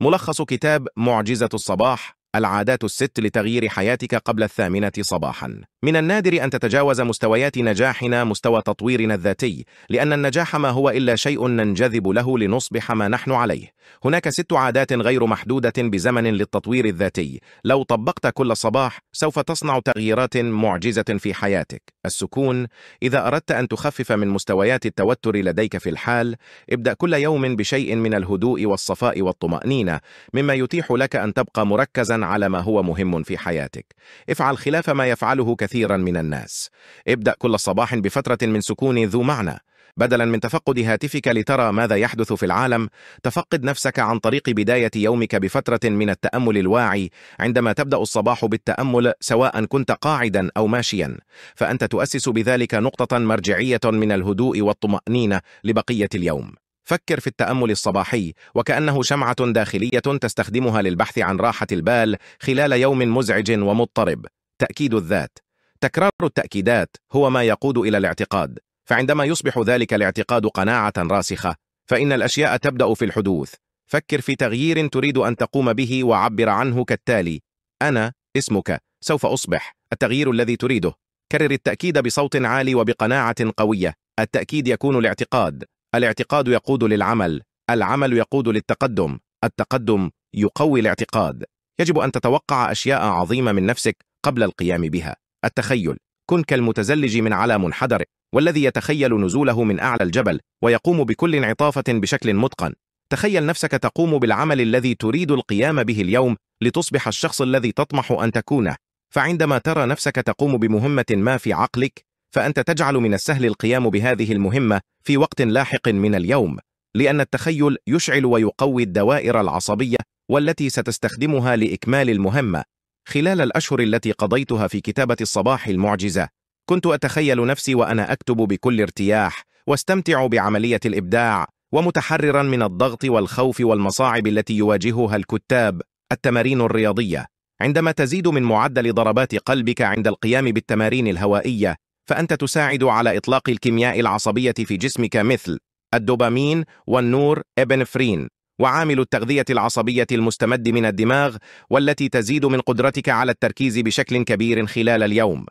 ملخص كتاب معجزة الصباح العادات الست لتغيير حياتك قبل الثامنة صباحا من النادر أن تتجاوز مستويات نجاحنا مستوى تطويرنا الذاتي لأن النجاح ما هو إلا شيء ننجذب له لنصبح ما نحن عليه هناك ست عادات غير محدودة بزمن للتطوير الذاتي لو طبقت كل صباح سوف تصنع تغييرات معجزة في حياتك السكون إذا أردت أن تخفف من مستويات التوتر لديك في الحال ابدأ كل يوم بشيء من الهدوء والصفاء والطمأنينة مما يتيح لك أن تبقى مركزا على ما هو مهم في حياتك افعل خلاف ما يفعله كثيرا من الناس ابدأ كل صباح بفترة من سكون ذو معنى بدلا من تفقد هاتفك لترى ماذا يحدث في العالم تفقد نفسك عن طريق بداية يومك بفترة من التأمل الواعي عندما تبدأ الصباح بالتأمل سواء كنت قاعدا أو ماشيا فأنت تؤسس بذلك نقطة مرجعية من الهدوء والطمأنينة لبقية اليوم فكر في التأمل الصباحي وكأنه شمعة داخلية تستخدمها للبحث عن راحة البال خلال يوم مزعج ومضطرب تأكيد الذات تكرار التأكيدات هو ما يقود إلى الاعتقاد فعندما يصبح ذلك الاعتقاد قناعة راسخة فإن الأشياء تبدأ في الحدوث فكر في تغيير تريد أن تقوم به وعبر عنه كالتالي أنا اسمك سوف أصبح التغيير الذي تريده كرر التأكيد بصوت عالي وبقناعة قوية التأكيد يكون الاعتقاد الاعتقاد يقود للعمل العمل يقود للتقدم التقدم يقوي الاعتقاد يجب أن تتوقع أشياء عظيمة من نفسك قبل القيام بها التخيل كن كالمتزلج من على منحدر والذي يتخيل نزوله من أعلى الجبل ويقوم بكل انعطافة بشكل متقن تخيل نفسك تقوم بالعمل الذي تريد القيام به اليوم لتصبح الشخص الذي تطمح أن تكونه فعندما ترى نفسك تقوم بمهمة ما في عقلك فأنت تجعل من السهل القيام بهذه المهمة في وقت لاحق من اليوم لأن التخيل يشعل ويقوي الدوائر العصبية والتي ستستخدمها لإكمال المهمة خلال الأشهر التي قضيتها في كتابة الصباح المعجزة كنت أتخيل نفسي وأنا أكتب بكل ارتياح واستمتع بعملية الإبداع ومتحررا من الضغط والخوف والمصاعب التي يواجهها الكتاب التمارين الرياضية عندما تزيد من معدل ضربات قلبك عند القيام بالتمارين الهوائية فأنت تساعد على إطلاق الكيمياء العصبية في جسمك مثل الدوبامين والنور إبنفرين وعامل التغذية العصبية المستمد من الدماغ والتي تزيد من قدرتك على التركيز بشكل كبير خلال اليوم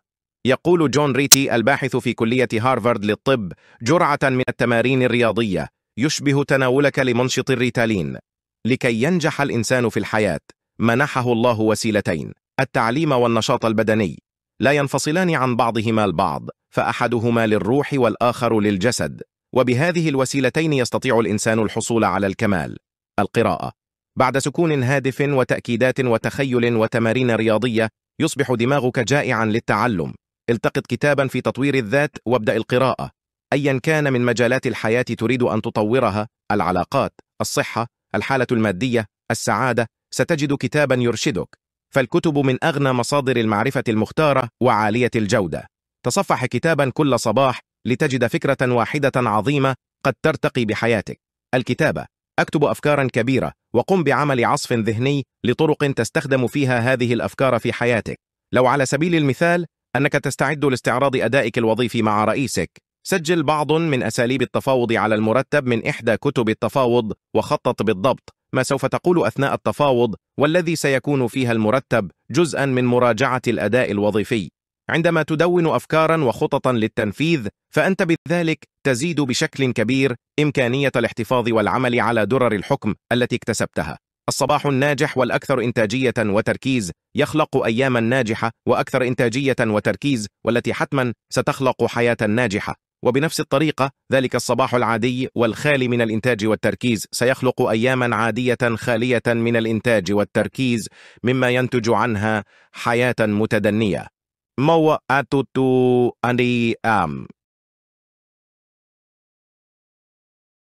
يقول جون ريتي الباحث في كلية هارفارد للطب جرعة من التمارين الرياضية يشبه تناولك لمنشط الريتالين لكي ينجح الإنسان في الحياة منحه الله وسيلتين التعليم والنشاط البدني لا ينفصلان عن بعضهما البعض فأحدهما للروح والآخر للجسد وبهذه الوسيلتين يستطيع الإنسان الحصول على الكمال القراءة بعد سكون هادف وتأكيدات وتخيل وتمارين رياضية يصبح دماغك جائعا للتعلم التقط كتابا في تطوير الذات وابدأ القراءة أيا كان من مجالات الحياة تريد أن تطورها العلاقات، الصحة، الحالة المادية، السعادة ستجد كتابا يرشدك فالكتب من أغنى مصادر المعرفة المختارة وعالية الجودة تصفح كتابا كل صباح لتجد فكرة واحدة عظيمة قد ترتقي بحياتك الكتابة أكتب أفكارا كبيرة وقم بعمل عصف ذهني لطرق تستخدم فيها هذه الأفكار في حياتك لو على سبيل المثال أنك تستعد لاستعراض أدائك الوظيفي مع رئيسك سجل بعض من أساليب التفاوض على المرتب من إحدى كتب التفاوض وخطط بالضبط ما سوف تقول أثناء التفاوض والذي سيكون فيها المرتب جزءا من مراجعة الأداء الوظيفي عندما تدون أفكارا وخططا للتنفيذ فأنت بذلك تزيد بشكل كبير إمكانية الاحتفاظ والعمل على درر الحكم التي اكتسبتها الصباح الناجح والأكثر إنتاجية وتركيز يخلق أياما ناجحة وأكثر إنتاجية وتركيز والتي حتما ستخلق حياة ناجحة وبنفس الطريقة ذلك الصباح العادي والخالي من الإنتاج والتركيز سيخلق أياما عادية خالية من الإنتاج والتركيز مما ينتج عنها حياة متدنية. مو أتوتو أني آم